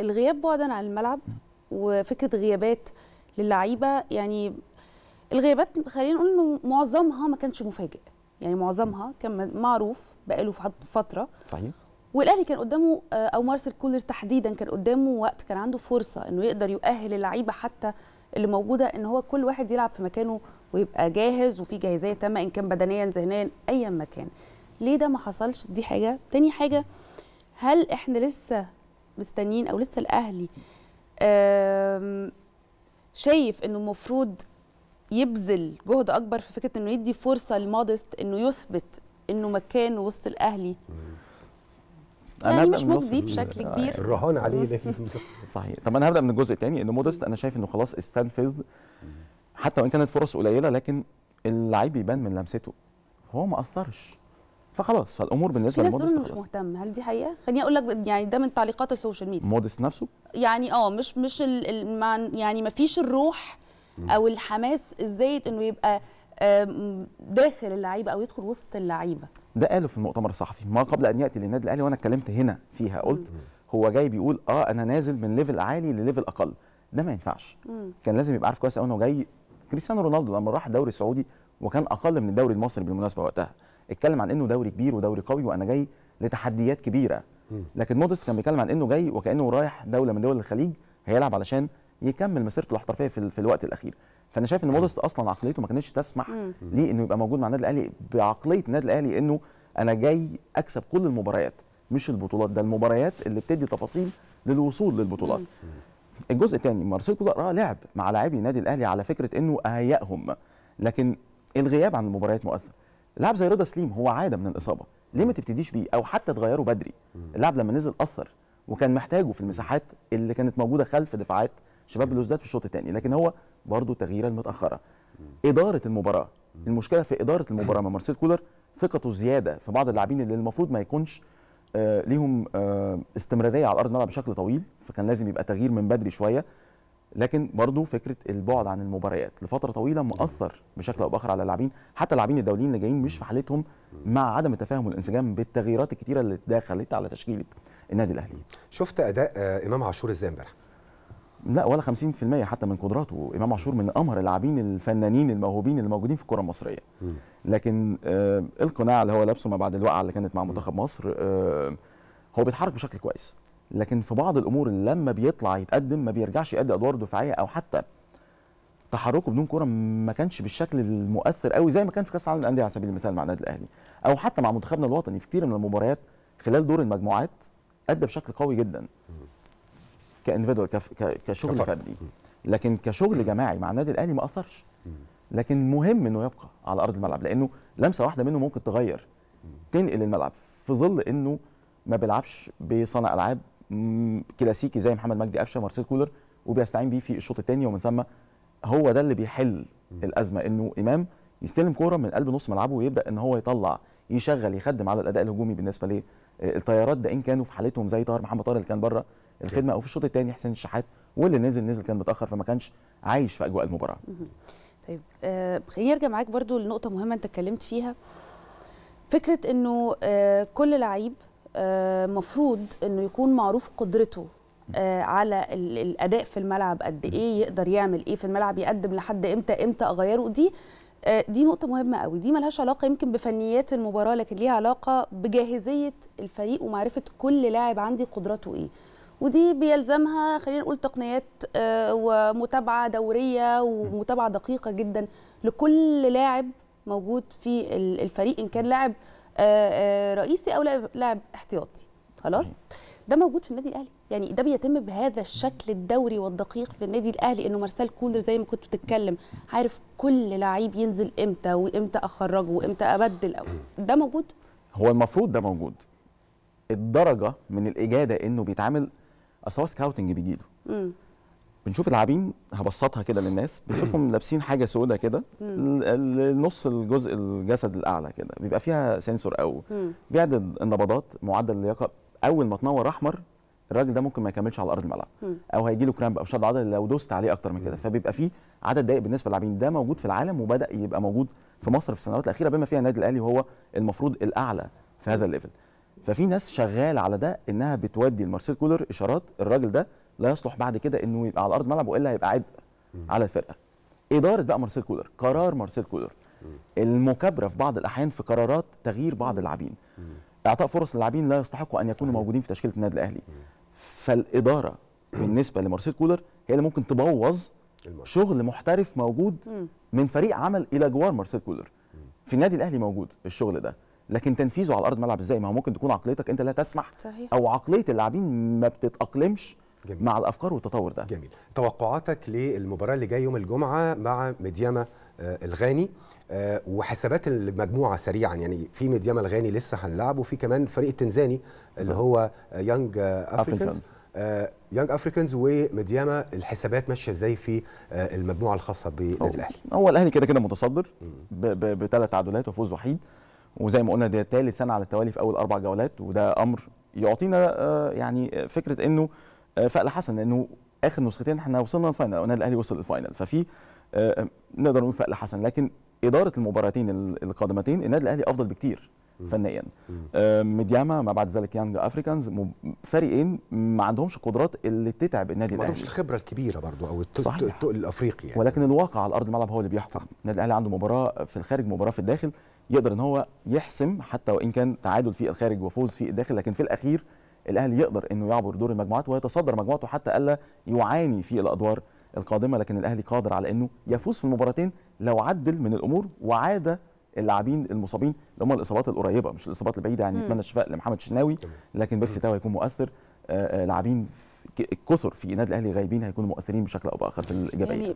الغياب بعدا عن الملعب وفكره غيابات للعيبه يعني الغيابات خلينا نقول انه معظمها ما كانش مفاجئ يعني معظمها كان معروف بقاله فتره صحيح والاهلي كان قدامه آه، او مارسيل كولر تحديدا كان قدامه وقت كان عنده فرصه انه يقدر يؤهل اللعيبه حتى اللي موجوده ان هو كل واحد يلعب في مكانه ويبقى جاهز وفي جاهزيه تامه ان كان بدنيا ذهنيا ايا ما كان ليه ده ما حصلش دي حاجه تاني حاجه هل احنا لسه مستنيين او لسه الاهلي شايف انه المفروض يبذل جهد اكبر في فكره انه يدي فرصه لمودست انه يثبت انه مكانه وسط الاهلي يعني انا مش مجزي بشكل آه، كبير الرهان عليه لازم صحيح طب انا هبدا من الجزء الثاني انه مودست انا شايف انه خلاص استنفذ حتى وان كانت فرص قليله لكن اللعيب يبان من لمسته هو ما اثرش فخلاص فالامور بالنسبه لمودس مش مهتم هل دي حقيقه خليني اقول لك يعني ده من تعليقات السوشيال ميديا مودست نفسه يعني اه مش مش يعني ما فيش الروح او الحماس الزايد انه يبقى داخل اللعيبه او يدخل وسط اللعيبه ده قاله في المؤتمر الصحفي ما قبل ان ياتي للنادي الاهلي وانا اتكلمت هنا فيها قلت مم. هو جاي بيقول اه انا نازل من ليفل عالي لليفل اقل ده ما ينفعش مم. كان لازم يبقى عارف كويس قوي انه جاي كريستيانو رونالدو لما راح الدوري السعودي وكان اقل من الدوري المصري بالمناسبه وقتها اتكلم عن انه دوري كبير ودوري قوي وانا جاي لتحديات كبيره لكن مودريتش كان بيتكلم عن انه جاي وكانه رايح دوله من دول الخليج هيلعب علشان يكمل مسيرته الاحترافيه في, في الوقت الاخير فانا شايف ان مودست اصلا عقليته ما كانتش تسمح ليه انه يبقى موجود مع النادي الاهلي بعقليه النادي الاهلي انه انا جاي اكسب كل المباريات مش البطولات ده المباريات اللي بتدي تفاصيل للوصول للبطولات الجزء الثاني مارسيل كولر آه، لعب مع لاعبي النادي الاهلي على فكره انه اهيئهم لكن الغياب عن المباريات مؤثر لاعب زي رضا سليم هو عاده من الاصابه ليه ما تبتديش بيه او حتى تغيره بدري اللاعب لما نزل اثر وكان محتاجه في المساحات اللي كانت موجوده خلف دفاعات شباب بلوزداد في الشوط الثاني لكن هو برضه تغييره المتاخره اداره المباراه المشكله في اداره المباراه مع مارسيل كولر ثقته زياده في بعض اللاعبين اللي المفروض ما يكونش آه ليهم آه استمراريه على ارض الملعب بشكل طويل فكان لازم يبقى تغيير من بدري شويه لكن برضه فكره البعد عن المباريات لفتره طويله مؤثر بشكل او باخر على اللاعبين حتى اللاعبين الدوليين اللي جايين مش في حالتهم مع عدم التفاهم والانسجام بالتغييرات الكتيره اللي اتدخلت على تشكيله النادي الاهلي شفت اداء آه، امام عاشور ازاي امبارح لا ولا 50% حتى من قدراته امام عاشور من امهر اللاعبين الفنانين الموهوبين اللي موجودين في الكره المصريه لكن آه، القناع اللي هو لابسه ما بعد الوقعه اللي كانت مع منتخب مصر آه، هو بيتحرك بشكل كويس لكن في بعض الامور لما بيطلع يتقدم ما بيرجعش يأدي ادواره دفاعيه او حتى تحركه بدون كوره ما كانش بالشكل المؤثر قوي زي ما كان في كاس العالم للانديه على سبيل المثال مع النادي الاهلي او حتى مع منتخبنا الوطني في كتير من المباريات خلال دور المجموعات ادى بشكل قوي جدا كانفيدوال كشغل فردي لكن كشغل جماعي مع النادي الاهلي ما اثرش لكن مهم انه يبقى على ارض الملعب لانه لمسه واحده منه ممكن تغير تنقل الملعب في ظل انه ما بيلعبش بصانع العاب كلاسيكي زي محمد مجدي قفشه مارسيل كولر وبيستعين بيه في الشوط الثاني ومن ثم هو ده اللي بيحل الازمه انه امام يستلم كوره من قلب نص ملعبه ويبدا ان هو يطلع يشغل يخدم على الاداء الهجومي بالنسبه للطيارات آه، ده ان كانوا في حالتهم زي طاهر محمد طاهر اللي كان بره الخدمه او في الشوط الثاني حسين الشحات واللي نزل نزل كان متاخر فما كانش عايش في اجواء المباراه. طيب آه، خليني ارجع معاك برضو لنقطه مهمه انت اتكلمت فيها فكره انه آه، كل لعيب آه، مفروض انه يكون معروف قدرته آه، على الاداء في الملعب قد ايه يقدر يعمل ايه في الملعب يقدم لحد امتى امتى اغيره دي آه، دي نقطة مهمة قوي دي ملهاش علاقة يمكن بفنيات المباراة لكن ليها علاقة بجاهزية الفريق ومعرفة كل لاعب عندي قدراته ايه ودي بيلزمها خلينا نقول تقنيات ومتابعة دورية ومتابعة دقيقة جدا لكل لاعب موجود في الفريق إن كان لاعب آه، آه، رئيسي او لاعب احتياطي خلاص ده موجود في النادي الاهلي يعني ده بيتم بهذا الشكل الدوري والدقيق في النادي الاهلي انه مارسيل كولر زي ما كنت بتتكلم عارف كل لعيب ينزل امتى وامتى اخرجه وامتى ابدل ده موجود هو المفروض ده موجود الدرجه من الاجاده انه بيتعامل اصل هو سكاوتنج بيجيله بنشوف اللاعبين هبسطها كده للناس بنشوفهم لابسين حاجه سودة كده نص الجزء الجسد الاعلى كده بيبقى فيها سنسور او بيعدد النبضات معدل اللياقه اول ما تنور احمر الراجل ده ممكن ما يكملش على ارض الملعب او هيجي له كرامب او شد عضلي لو دوست عليه اكتر من كده فبيبقى فيه عدد ضيق بالنسبه للاعبين ده موجود في العالم وبدا يبقى موجود في مصر في السنوات الاخيره بما فيها النادي الاهلي وهو المفروض الاعلى في هذا الليفل ففي ناس شغال على ده انها بتودي لمارسيل كولر اشارات الراجل ده لا يصلح بعد كده انه يبقى على ارض الملعب والا هيبقى عبء على الفرقه اداره بقى مارسيل كولر قرار مارسيل كولر المكابره في بعض الاحيان في قرارات تغيير بعض اللاعبين اعطاء فرص للاعبين لا يستحقوا ان يكونوا موجودين في تشكيله النادي الاهلي فالاداره بالنسبه لمارسيل كولر هي اللي ممكن تبوظ شغل محترف موجود من فريق عمل الى جوار مارسيل كولر في النادي الاهلي موجود الشغل ده لكن تنفيذه على ارض الملعب ازاي ما هو ممكن تكون عقليتك انت لا تسمح صحيح. او عقليه اللاعبين ما بتتاقلمش جميل. مع الافكار والتطور ده جميل توقعاتك للمباراه اللي جايه يوم الجمعه مع مدياما آه، الغاني آه، وحسابات المجموعه سريعا يعني في مدياما الغاني لسه هنلعب وفي كمان فريق التنزاني اللي هو يانج افريكانز يانج افريكانز ومدياما الحسابات ماشيه ازاي في آه، المجموعه الخاصه بالنادي الاهلي هو الاهلي كده كده متصدر بثلاث تعادلات وفوز وحيد وزي ما قلنا ده ثالث سنه على التوالي في اول اربع جولات وده امر يعطينا يعني فكره انه آه، فقل حسن لانه اخر نسختين احنا وصلنا الفاينل قلنا الاهلي وصل الفاينل ففي آه، آه، نقدر نقول فقل حسن لكن اداره المباراتين القادمتين النادي الاهلي افضل بكتير فنيا ميدياما ما بعد ذلك يانج افريكانز فريقين ما عندهمش قدرات اللي تتعب النادي الاهلي ما عندهمش الخبره الكبيره برضو او التقل الافريقي يعني. ولكن الواقع على ارض الملعب هو اللي بيحكم النادي الاهلي عنده مباراه في الخارج مباراه في الداخل يقدر ان هو يحسم حتى وان كان تعادل في الخارج وفوز في الداخل لكن في الاخير الاهلي يقدر انه يعبر دور المجموعات ويتصدر مجموعته حتى الا يعاني في الادوار القادمه لكن الاهلي قادر على انه يفوز في المباراتين لو عدل من الامور وعاد اللاعبين المصابين اللي هم الاصابات القريبه مش الاصابات البعيده يعني نتمنى الشفاء لمحمد الشناوي لكن بيرسي تاو هيكون مؤثر آه، آه، لاعبين كثر في النادي الاهلي غايبين هيكونوا مؤثرين بشكل او باخر في الجماهير يعني